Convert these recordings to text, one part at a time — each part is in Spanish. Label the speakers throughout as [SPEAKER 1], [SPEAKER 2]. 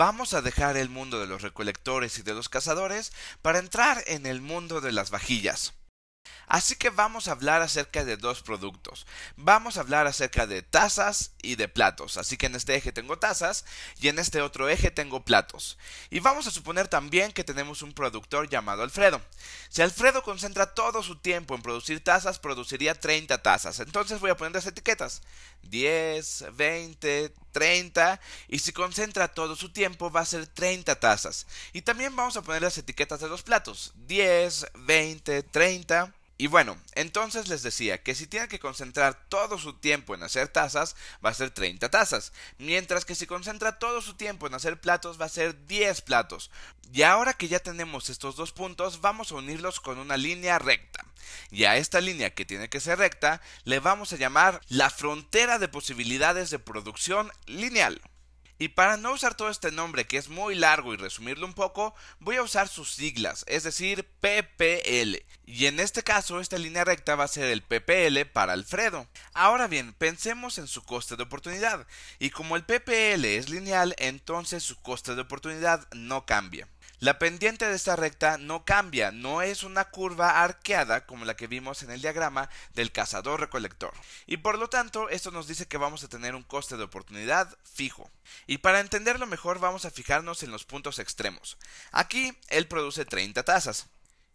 [SPEAKER 1] Vamos a dejar el mundo de los recolectores y de los cazadores para entrar en el mundo de las vajillas. Así que vamos a hablar acerca de dos productos. Vamos a hablar acerca de tazas y de platos. Así que en este eje tengo tazas y en este otro eje tengo platos. Y vamos a suponer también que tenemos un productor llamado Alfredo. Si Alfredo concentra todo su tiempo en producir tazas, produciría 30 tazas. Entonces voy a poner las etiquetas. 10, 20, 30 y si concentra todo su tiempo va a ser 30 tazas. Y también vamos a poner las etiquetas de los platos, 10, 20, 30. Y bueno, entonces les decía que si tiene que concentrar todo su tiempo en hacer tazas, va a ser 30 tazas, mientras que si concentra todo su tiempo en hacer platos, va a ser 10 platos. Y ahora que ya tenemos estos dos puntos, vamos a unirlos con una línea recta. Y a esta línea que tiene que ser recta le vamos a llamar la frontera de posibilidades de producción lineal. Y para no usar todo este nombre que es muy largo y resumirlo un poco, voy a usar sus siglas, es decir, PPL. Y en este caso, esta línea recta va a ser el PPL para Alfredo. Ahora bien, pensemos en su coste de oportunidad. Y como el PPL es lineal, entonces su coste de oportunidad no cambia. La pendiente de esta recta no cambia, no es una curva arqueada como la que vimos en el diagrama del cazador-recolector. Y por lo tanto, esto nos dice que vamos a tener un coste de oportunidad fijo. Y para entenderlo mejor vamos a fijarnos en los puntos extremos. Aquí él produce 30 tazas.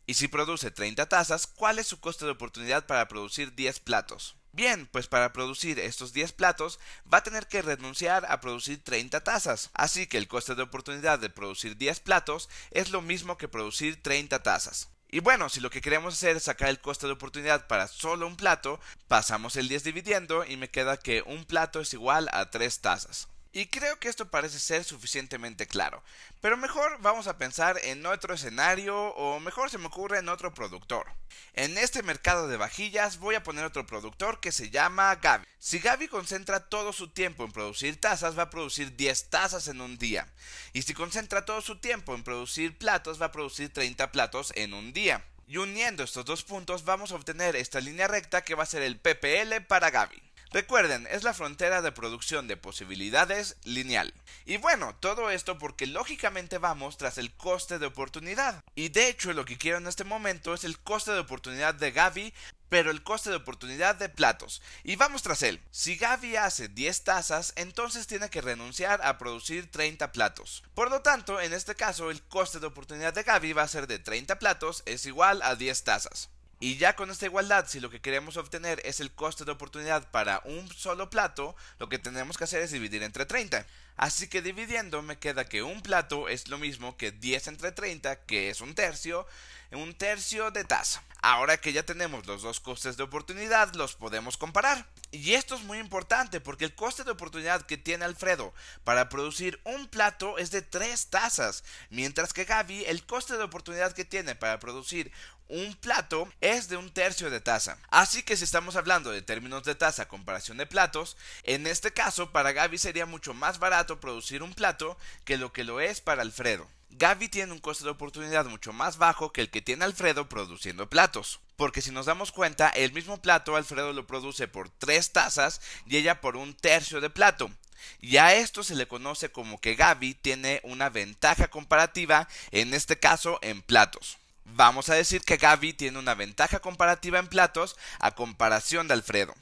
[SPEAKER 1] Y si produce 30 tazas, ¿cuál es su coste de oportunidad para producir 10 platos? Bien, pues para producir estos 10 platos va a tener que renunciar a producir 30 tazas, así que el coste de oportunidad de producir 10 platos es lo mismo que producir 30 tazas. Y bueno, si lo que queremos hacer es sacar el coste de oportunidad para solo un plato, pasamos el 10 dividiendo y me queda que un plato es igual a 3 tazas. Y creo que esto parece ser suficientemente claro. Pero mejor vamos a pensar en otro escenario o mejor se me ocurre en otro productor. En este mercado de vajillas voy a poner otro productor que se llama Gaby. Si Gaby concentra todo su tiempo en producir tazas, va a producir 10 tazas en un día. Y si concentra todo su tiempo en producir platos, va a producir 30 platos en un día. Y uniendo estos dos puntos vamos a obtener esta línea recta que va a ser el PPL para Gaby. Recuerden, es la frontera de producción de posibilidades lineal. Y bueno, todo esto porque lógicamente vamos tras el coste de oportunidad. Y de hecho lo que quiero en este momento es el coste de oportunidad de Gaby, pero el coste de oportunidad de platos. Y vamos tras él. Si Gaby hace 10 tazas, entonces tiene que renunciar a producir 30 platos. Por lo tanto, en este caso, el coste de oportunidad de Gaby va a ser de 30 platos, es igual a 10 tazas. Y ya con esta igualdad, si lo que queremos obtener es el coste de oportunidad para un solo plato, lo que tenemos que hacer es dividir entre 30. Así que dividiendo me queda que un plato es lo mismo que 10 entre 30, que es un tercio, un tercio de taza. Ahora que ya tenemos los dos costes de oportunidad, los podemos comparar. Y esto es muy importante porque el coste de oportunidad que tiene Alfredo para producir un plato es de 3 tazas, mientras que Gaby el coste de oportunidad que tiene para producir un plato es de un tercio de taza. Así que si estamos hablando de términos de taza comparación de platos, en este caso para Gaby sería mucho más barato producir un plato que lo que lo es para Alfredo. Gaby tiene un coste de oportunidad mucho más bajo que el que tiene Alfredo produciendo platos. Porque si nos damos cuenta, el mismo plato Alfredo lo produce por tres tazas y ella por un tercio de plato. Y a esto se le conoce como que Gaby tiene una ventaja comparativa, en este caso en platos. Vamos a decir que Gaby tiene una ventaja comparativa en platos a comparación de Alfredo.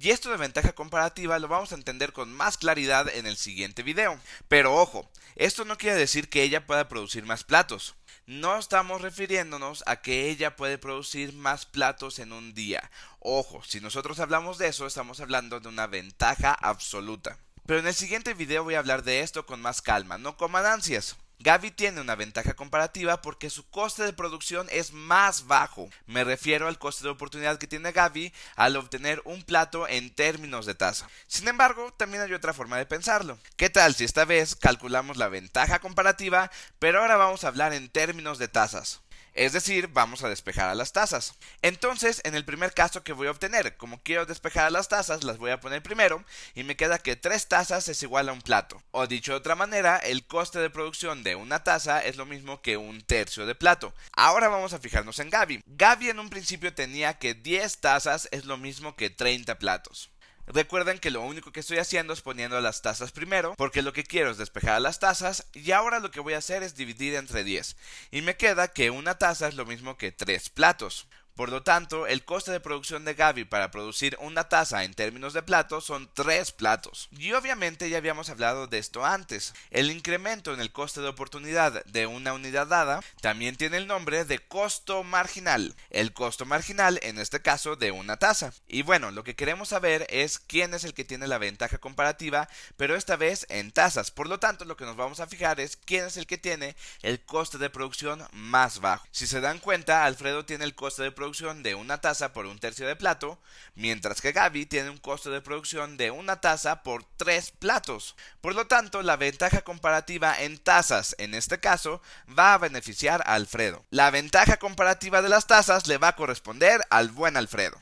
[SPEAKER 1] Y esto de ventaja comparativa lo vamos a entender con más claridad en el siguiente video. Pero ojo, esto no quiere decir que ella pueda producir más platos. No estamos refiriéndonos a que ella puede producir más platos en un día. Ojo, si nosotros hablamos de eso, estamos hablando de una ventaja absoluta. Pero en el siguiente video voy a hablar de esto con más calma, no coman ansias. Gaby tiene una ventaja comparativa porque su coste de producción es más bajo. Me refiero al coste de oportunidad que tiene Gaby al obtener un plato en términos de tasa. Sin embargo, también hay otra forma de pensarlo. ¿Qué tal si esta vez calculamos la ventaja comparativa, pero ahora vamos a hablar en términos de tasas? Es decir, vamos a despejar a las tazas. Entonces, en el primer caso que voy a obtener, como quiero despejar a las tazas, las voy a poner primero y me queda que 3 tazas es igual a un plato. O dicho de otra manera, el coste de producción de una taza es lo mismo que un tercio de plato. Ahora vamos a fijarnos en Gaby. Gaby en un principio tenía que 10 tazas es lo mismo que 30 platos. Recuerden que lo único que estoy haciendo es poniendo las tazas primero, porque lo que quiero es despejar las tazas y ahora lo que voy a hacer es dividir entre 10. Y me queda que una taza es lo mismo que 3 platos. Por lo tanto, el coste de producción de Gaby para producir una taza en términos de platos son tres platos. Y obviamente ya habíamos hablado de esto antes. El incremento en el coste de oportunidad de una unidad dada también tiene el nombre de costo marginal. El costo marginal en este caso de una taza. Y bueno, lo que queremos saber es quién es el que tiene la ventaja comparativa, pero esta vez en tasas. Por lo tanto, lo que nos vamos a fijar es quién es el que tiene el coste de producción más bajo. Si se dan cuenta, Alfredo tiene el coste de producción de una taza por un tercio de plato, mientras que Gaby tiene un costo de producción de una taza por tres platos. Por lo tanto, la ventaja comparativa en tazas, en este caso, va a beneficiar a Alfredo. La ventaja comparativa de las tazas le va a corresponder al buen Alfredo.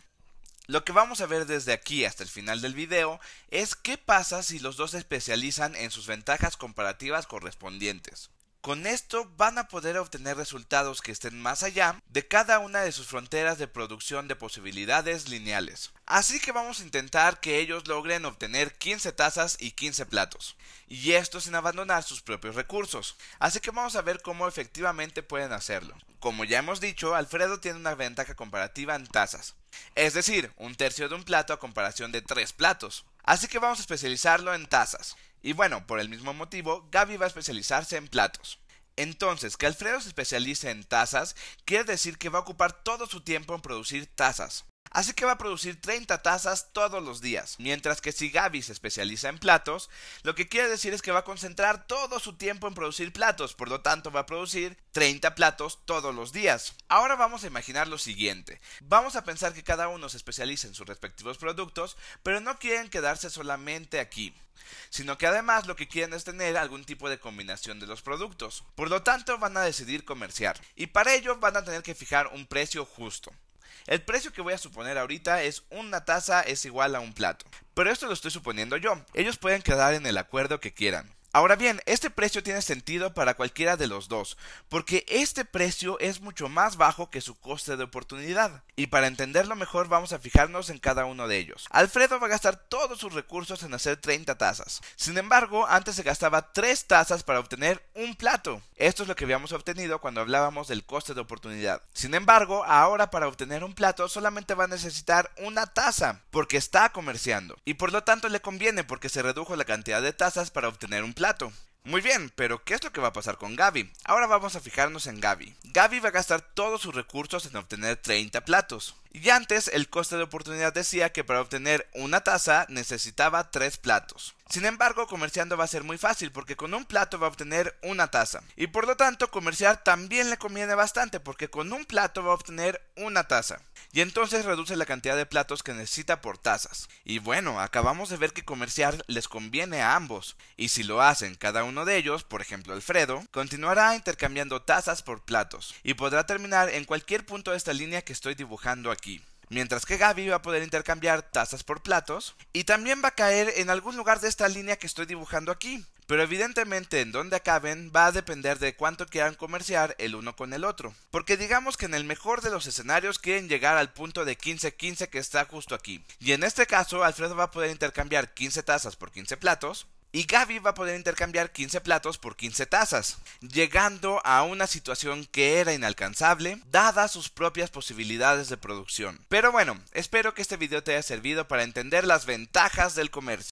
[SPEAKER 1] Lo que vamos a ver desde aquí hasta el final del video es qué pasa si los dos se especializan en sus ventajas comparativas correspondientes. Con esto van a poder obtener resultados que estén más allá de cada una de sus fronteras de producción de posibilidades lineales. Así que vamos a intentar que ellos logren obtener 15 tazas y 15 platos. Y esto sin abandonar sus propios recursos. Así que vamos a ver cómo efectivamente pueden hacerlo. Como ya hemos dicho, Alfredo tiene una ventaja comparativa en tazas. Es decir, un tercio de un plato a comparación de tres platos. Así que vamos a especializarlo en tazas. Y bueno, por el mismo motivo, Gaby va a especializarse en platos. Entonces, que Alfredo se especialice en tazas quiere decir que va a ocupar todo su tiempo en producir tazas. Así que va a producir 30 tazas todos los días. Mientras que si Gaby se especializa en platos, lo que quiere decir es que va a concentrar todo su tiempo en producir platos, por lo tanto va a producir 30 platos todos los días. Ahora vamos a imaginar lo siguiente. Vamos a pensar que cada uno se especializa en sus respectivos productos, pero no quieren quedarse solamente aquí sino que además lo que quieren es tener algún tipo de combinación de los productos. Por lo tanto, van a decidir comerciar, y para ello van a tener que fijar un precio justo. El precio que voy a suponer ahorita es una taza es igual a un plato. Pero esto lo estoy suponiendo yo. Ellos pueden quedar en el acuerdo que quieran. Ahora bien, este precio tiene sentido para cualquiera de los dos, porque este precio es mucho más bajo que su coste de oportunidad. Y para entenderlo mejor vamos a fijarnos en cada uno de ellos. Alfredo va a gastar todos sus recursos en hacer 30 tazas. Sin embargo, antes se gastaba 3 tazas para obtener un plato. Esto es lo que habíamos obtenido cuando hablábamos del coste de oportunidad. Sin embargo, ahora para obtener un plato solamente va a necesitar una taza, porque está comerciando. Y por lo tanto le conviene porque se redujo la cantidad de tazas para obtener un plato plato. Muy bien, pero ¿qué es lo que va a pasar con Gaby? Ahora vamos a fijarnos en Gaby. Gaby va a gastar todos sus recursos en obtener 30 platos. Y antes el coste de oportunidad decía que para obtener una taza necesitaba tres platos. Sin embargo, comerciando va a ser muy fácil porque con un plato va a obtener una taza. Y por lo tanto, comerciar también le conviene bastante porque con un plato va a obtener una taza. Y entonces reduce la cantidad de platos que necesita por tazas. Y bueno, acabamos de ver que comerciar les conviene a ambos. Y si lo hacen cada uno de ellos, por ejemplo Alfredo, continuará intercambiando tazas por platos. Y podrá terminar en cualquier punto de esta línea que estoy dibujando aquí. Mientras que Gaby va a poder intercambiar tazas por platos y también va a caer en algún lugar de esta línea que estoy dibujando aquí. Pero evidentemente en donde acaben va a depender de cuánto quieran comerciar el uno con el otro. Porque digamos que en el mejor de los escenarios quieren llegar al punto de 15-15 que está justo aquí. Y en este caso Alfredo va a poder intercambiar 15 tazas por 15 platos y Gaby va a poder intercambiar 15 platos por 15 tazas, llegando a una situación que era inalcanzable, dadas sus propias posibilidades de producción. Pero bueno, espero que este video te haya servido para entender las ventajas del comercio.